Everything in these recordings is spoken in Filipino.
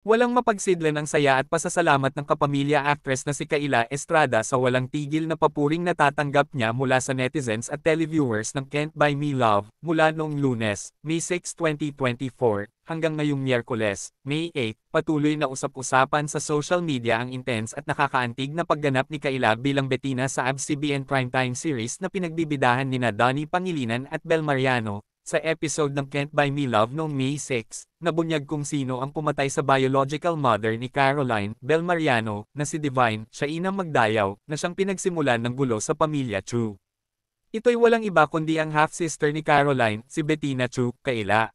Walang mapagsidlan ang saya at pasasalamat ng kapamilya actress na si Kaila Estrada sa walang tigil na papuring natatanggap niya mula sa netizens at televiewers ng Can't Buy Me Love mula noong lunes, May 6, 2024, hanggang ngayong Miyerkules, May 8, patuloy na usap-usapan sa social media ang intense at nakakaantig na pagganap ni Kaila bilang Betina sa ABS-CBN primetime series na pinagbibidahan nina Donnie Pangilinan at Bel Mariano, sa episode ng Can't Buy Me Love noong May 6, nabunyag kung sino ang pumatay sa biological mother ni Caroline Bel Mariano na si Divine siya inang Magdayaw na siyang pinagsimulan ng gulo sa pamilya Chu. Ito'y walang iba kundi ang half-sister ni Caroline, si Bettina Chu, Kaila.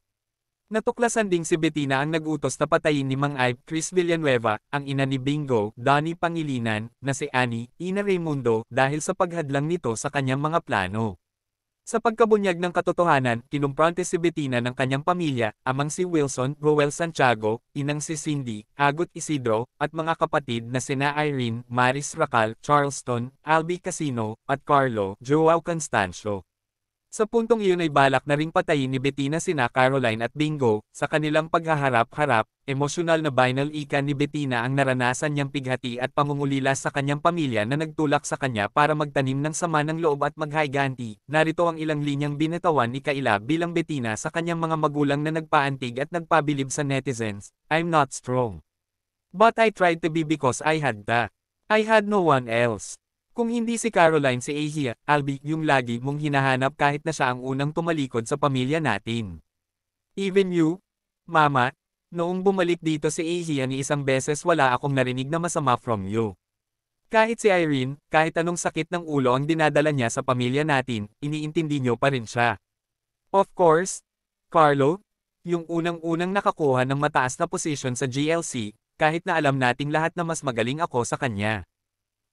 Natuklasan ding si Bettina ang nagutos na patayin ni Mang Ive Chris Villanueva, ang ina ni Bingo, Dani Pangilinan, na si Annie, Ina Raimundo, dahil sa paghadlang nito sa kanyang mga plano. Sa pagkabunyag ng katotohanan, kinumpronte si Bettina ng kanyang pamilya, amang si Wilson, Ruel Santiago, inang si Cindy, Agot Isidro, at mga kapatid na sina Irene, Maris Racal, Charleston, Albi Casino, at Carlo, Joao Constancio. Sa puntong iyon ay balak na ring patayin ni Bettina sina Caroline at Bingo, sa kanilang paghaharap-harap, emosyonal na vinyl ika ni Bettina ang naranasan niyang pighati at pangungulila sa kanyang pamilya na nagtulak sa kanya para magtanim ng sama ng loob at maghaiganti. Narito ang ilang linyang binatawan ni Kaila bilang Bettina sa kanyang mga magulang na nagpaantig at nagpabilib sa netizens, I'm not strong. But I tried to be because I had that. I had no one else. Kung hindi si Caroline si Ahia, Albi yung lagi mong hinahanap kahit na siya ang unang tumalikod sa pamilya natin. Even you, Mama, noong bumalik dito si Ahia ni isang beses wala akong narinig na masama from you. Kahit si Irene, kahit anong sakit ng ulo ang dinadala niya sa pamilya natin, iniintindi niyo pa rin siya. Of course, Carlo, yung unang-unang nakakuha ng mataas na posisyon sa GLC, kahit na alam nating lahat na mas magaling ako sa kanya.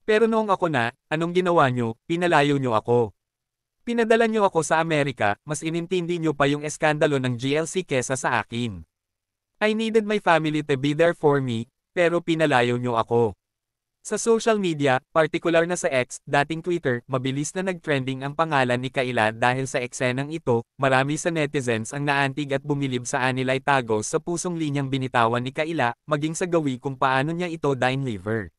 Pero noong ako na, anong ginawa nyo, pinalayo nyo ako. Pinadala nyo ako sa Amerika, mas inintindi nyo pa yung eskandalo ng GLC kesa sa akin. I needed my family to be there for me, pero pinalayo nyo ako. Sa social media, particular na sa X, dating Twitter, mabilis na nagtrending ang pangalan ni Kaila dahil sa eksenang ito, marami sa netizens ang naantig at bumilib sa anilay tago sa pusong linyang binitawan ni Kaila, maging sa gawi kung paano niya ito dine liver.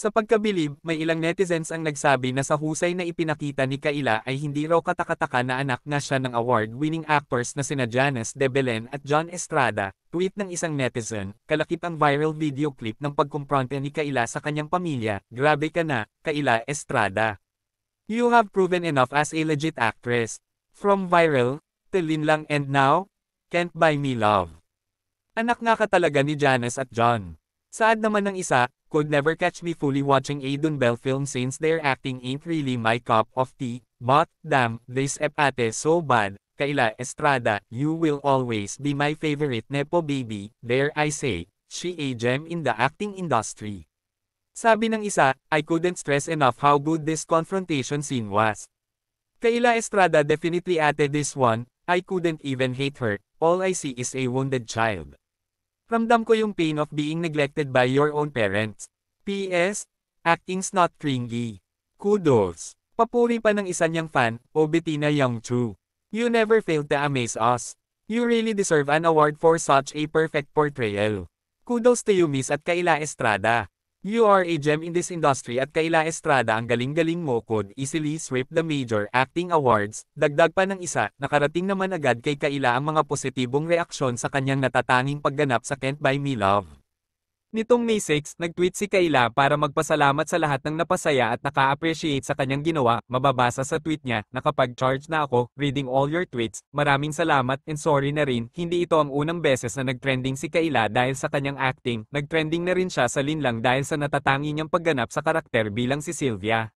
Sa pagkabilib, may ilang netizens ang nagsabi na sa husay na ipinakita ni Kaila ay hindi raw katakataka na anak na siya ng award-winning actors na sina Janice De Belen at John Estrada. Tweet ng isang netizen, kalakip ang viral video clip ng pagkumpronte ni Kaila sa kanyang pamilya, grabe ka na, Kaila Estrada. You have proven enough as a legit actress. From viral, to lang and now, can't buy me love. Anak nga ka talaga ni Janice at John. Sad naman ng isa, could never catch me fully watching a Dunbell film since their acting ain't really my cup of tea, but, damn, this epate so bad, Kaila Estrada, you will always be my favorite Nepo baby, dare I say, she a gem in the acting industry. Sabi ng isa, I couldn't stress enough how good this confrontation scene was. Kaila Estrada definitely ate this one, I couldn't even hate her, all I see is a wounded child. Ramdam ko yung pain of being neglected by your own parents. P.S. Acting's not cringy. Kudos. Papuri pa ng isa niyang fan, o Bettina Chu. You never failed to amaze us. You really deserve an award for such a perfect portrayal. Kudos to you Miss at Kaila Estrada. You are a gem in this industry at Kayla Estrada ang galing-galing mo could easily sweep the major acting awards, dagdag pa ng isa, nakarating naman agad kay Kayla ang mga positibong reaksyon sa kanyang natatanging pagganap sa Can't Buy Me Love. Nitong May 6, nag-tweet si Kayla para magpasalamat sa lahat ng napasaya at naka-appreciate sa kanyang ginawa. Mababasa sa tweet niya, nakapag-charge na ako, reading all your tweets. Maraming salamat and sorry na rin. Hindi ito ang unang beses na nag-trending si Kayla dahil sa kanyang acting. Nag-trending na rin siya sa linlang dahil sa natatangi niyang pagganap sa karakter bilang si Sylvia.